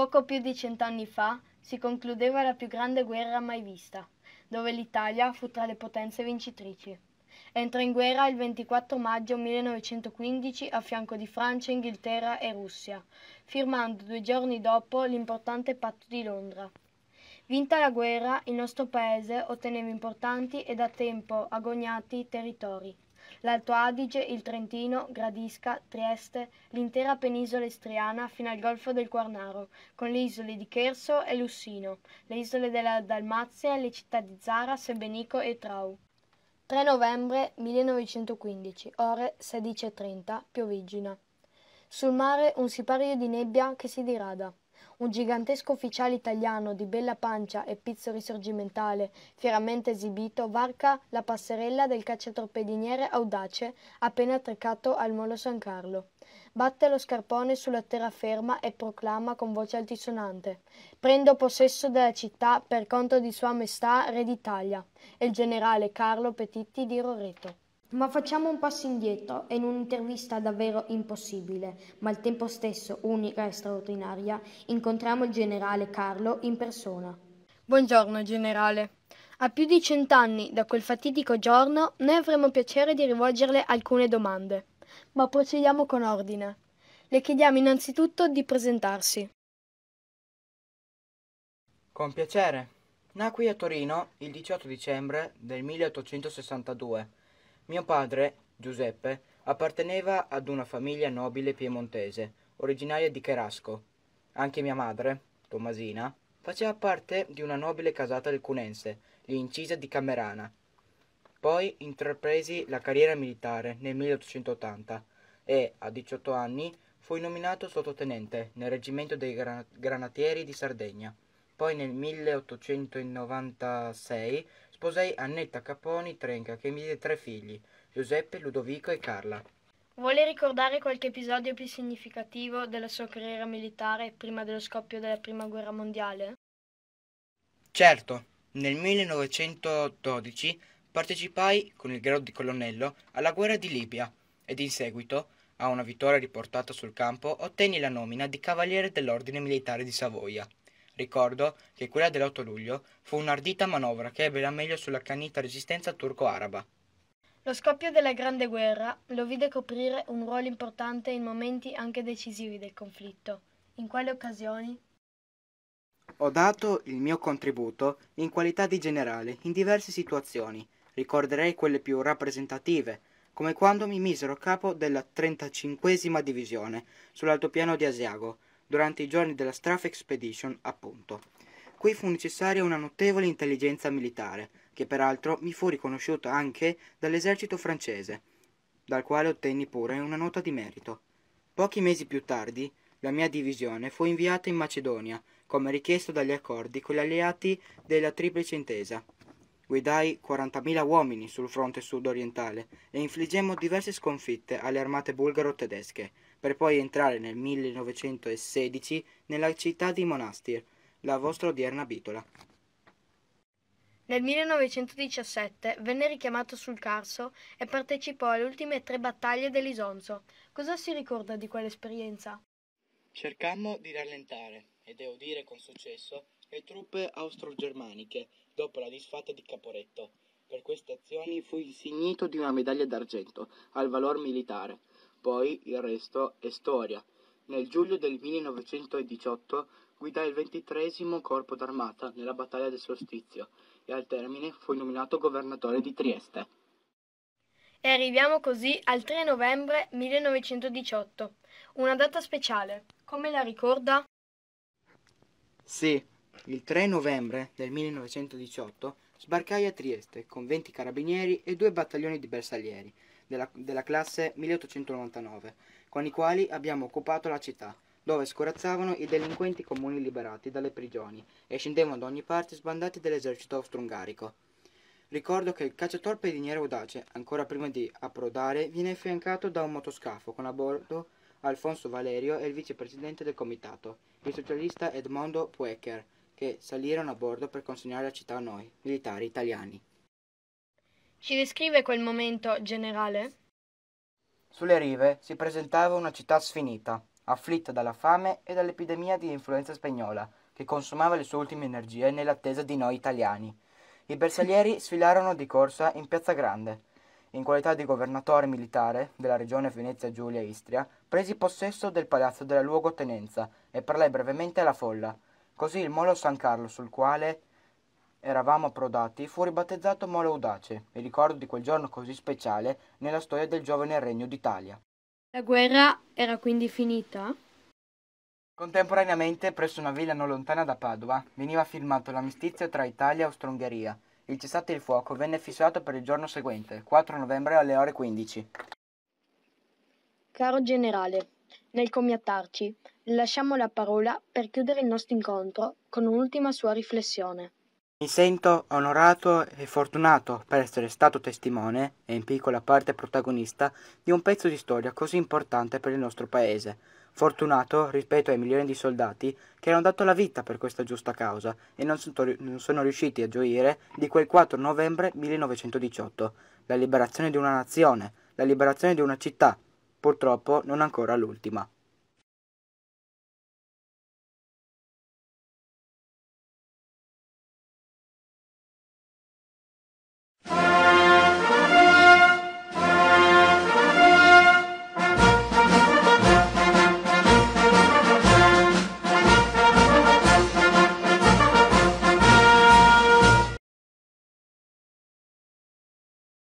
Poco più di cent'anni fa si concludeva la più grande guerra mai vista, dove l'Italia fu tra le potenze vincitrici. Entrò in guerra il 24 maggio 1915 a fianco di Francia, Inghilterra e Russia, firmando due giorni dopo l'importante patto di Londra. Vinta la guerra, il nostro paese otteneva importanti e da tempo agognati territori l'Alto Adige, il Trentino, Gradisca, Trieste, l'intera penisola istriana fino al Golfo del Quarnaro, con le isole di Cherso e Lussino, le isole della Dalmazia e le città di Zara, Sebenico e Trau. 3 novembre 1915, ore 16.30, Piovigina. Sul mare un sipario di nebbia che si dirada un gigantesco ufficiale italiano di bella pancia e pizzo risorgimentale, fieramente esibito, varca la passerella del cacciatorpediniere audace appena attraccato al molo San Carlo. Batte lo scarpone sulla terraferma e proclama con voce altisonante «Prendo possesso della città per conto di Sua Maestà Re d'Italia e il generale Carlo Petitti di Roreto». Ma facciamo un passo indietro in un'intervista davvero impossibile, ma al tempo stesso unica e straordinaria, incontriamo il generale Carlo in persona. Buongiorno, generale. A più di cent'anni da quel fatidico giorno, noi avremo piacere di rivolgerle alcune domande. Ma procediamo con ordine. Le chiediamo innanzitutto di presentarsi. Con piacere. Nacqui a Torino il 18 dicembre del 1862 mio padre, Giuseppe, apparteneva ad una famiglia nobile piemontese, originaria di Cherasco. Anche mia madre, Tommasina, faceva parte di una nobile casata del Cunense, l'incisa di Camerana. Poi intrapresi la carriera militare nel 1880 e, a 18 anni, fui nominato sottotenente nel reggimento dei Gran- Granatieri di Sardegna. Poi nel 1896 Sposai Annetta Caponi Trenca che mi diede tre figli, Giuseppe, Ludovico e Carla. Vuole ricordare qualche episodio più significativo della sua carriera militare prima dello scoppio della Prima Guerra Mondiale? Certo, nel 1912 partecipai con il grado di colonnello alla guerra di Libia ed in seguito, a una vittoria riportata sul campo, ottenni la nomina di cavaliere dell'Ordine Militare di Savoia. Ricordo che quella dell'8 luglio fu un'ardita manovra che ebbe la meglio sulla canita resistenza turco-araba. Lo scoppio della Grande Guerra lo vide coprire un ruolo importante in momenti anche decisivi del conflitto. In quali occasioni? Ho dato il mio contributo in qualità di generale in diverse situazioni. Ricorderei quelle più rappresentative, come quando mi misero a capo della 35 divisione sull'altopiano di Asiago durante i giorni della Strafe Expedition, appunto. Qui fu necessaria una notevole intelligenza militare, che peraltro mi fu riconosciuta anche dall'esercito francese, dal quale ottenni pure una nota di merito. Pochi mesi più tardi, la mia divisione fu inviata in Macedonia, come richiesto dagli accordi con gli alleati della Triplice Intesa. Guidai 40.000 uomini sul fronte sud-orientale e infliggemmo diverse sconfitte alle armate bulgaro-tedesche, per poi entrare nel 1916 nella città di Monastir, la vostra odierna bitola. Nel 1917 venne richiamato sul Carso e partecipò alle ultime tre battaglie dell'Isonzo. Cosa si ricorda di quell'esperienza? Cercammo di rallentare, e devo dire con successo, le truppe austro-germaniche dopo la disfatta di Caporetto. Per queste azioni fu insignito di una medaglia d'argento al valor militare poi il resto è storia. Nel giugno del 1918 guidà il ventitresimo corpo d'armata nella battaglia del Solstizio e al termine fu nominato governatore di Trieste. E arriviamo così al 3 novembre 1918, una data speciale. Come la ricorda? Sì, il 3 novembre del 1918 sbarcai a Trieste con 20 carabinieri e due battaglioni di bersaglieri della, della classe 1899, con i quali abbiamo occupato la città, dove scorazzavano i delinquenti comuni liberati dalle prigioni e scendevano da ogni parte sbandati dell'esercito austro-ungarico. Ricordo che il cacciator pediniere audace, ancora prima di approdare, viene affiancato da un motoscafo con a bordo Alfonso Valerio e il vicepresidente del comitato, il socialista Edmondo Puecher, che salirono a bordo per consegnare la città a noi, militari italiani. Ci descrive quel momento, generale? Sulle rive si presentava una città sfinita, afflitta dalla fame e dall'epidemia di influenza spagnola, che consumava le sue ultime energie nell'attesa di noi italiani. I bersaglieri sfilarono di corsa in Piazza Grande. In qualità di governatore militare della regione Venezia Giulia Istria, presi possesso del palazzo della luogotenenza e parlai brevemente alla folla. Così il molo San Carlo, sul quale Eravamo approdati, fu ribattezzato Mole Audace, il ricordo di quel giorno così speciale nella storia del giovane regno d'Italia. La guerra era quindi finita? Contemporaneamente, presso una villa non lontana da Padova, veniva firmato l'amistizio tra Italia e Austro-Ungheria. Il cessate il fuoco venne fissato per il giorno seguente, 4 novembre alle ore 15. Caro generale, nel commiattarci, lasciamo la parola per chiudere il nostro incontro con un'ultima sua riflessione. Mi sento onorato e fortunato per essere stato testimone e in piccola parte protagonista di un pezzo di storia così importante per il nostro paese. Fortunato rispetto ai milioni di soldati che hanno dato la vita per questa giusta causa e non sono riusciti a gioire di quel 4 novembre 1918, la liberazione di una nazione, la liberazione di una città, purtroppo non ancora l'ultima.